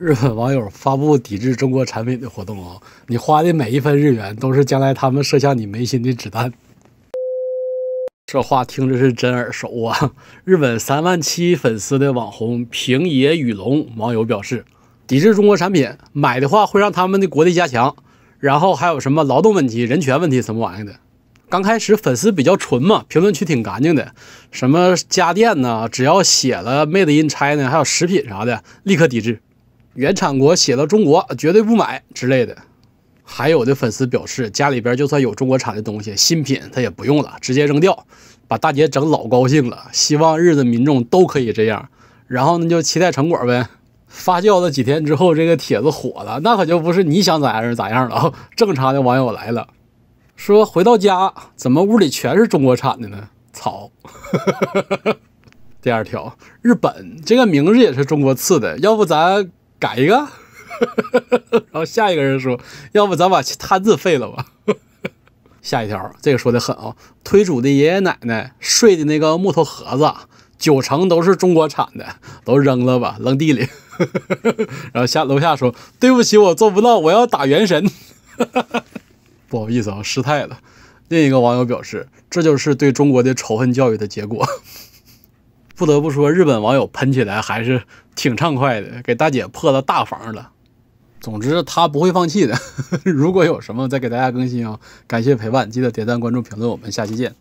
日本网友发布抵制中国产品的活动哦，你花的每一分日元都是将来他们射向你眉心的子弹。这话听着是真耳熟啊！日本三万七粉丝的网红平野雨龙网友表示，抵制中国产品，买的话会让他们的国力加强，然后还有什么劳动问题、人权问题什么玩意的。刚开始粉丝比较纯嘛，评论区挺干净的，什么家电呢，只要写了 Made in China，还有食品啥的，立刻抵制。原产国写了中国，绝对不买之类的。还有的粉丝表示，家里边就算有中国产的东西，新品他也不用了，直接扔掉，把大姐整老高兴了。希望日子民众都可以这样。然后呢，就期待成果呗。发酵了几天之后，这个帖子火了，那可就不是你想咋样是咋样了。正常的网友来了，说回到家怎么屋里全是中国产的呢？操！第二条，日本这个名字也是中国赐的，要不咱。改一个，然后下一个人说：“要不咱把摊子废了吧？” 下一条，这个说的狠啊！推主的爷爷奶奶睡的那个木头盒子，九成都是中国产的，都扔了吧，扔地里。然后下楼下说：“对不起，我做不到，我要打元神。”不好意思啊，失态了。另一个网友表示：“这就是对中国的仇恨教育的结果。”不得不说，日本网友喷起来还是挺畅快的，给大姐破了大防了。总之，他不会放弃的。如果有什么，再给大家更新哦。感谢陪伴，记得点赞、关注、评论。我们下期见。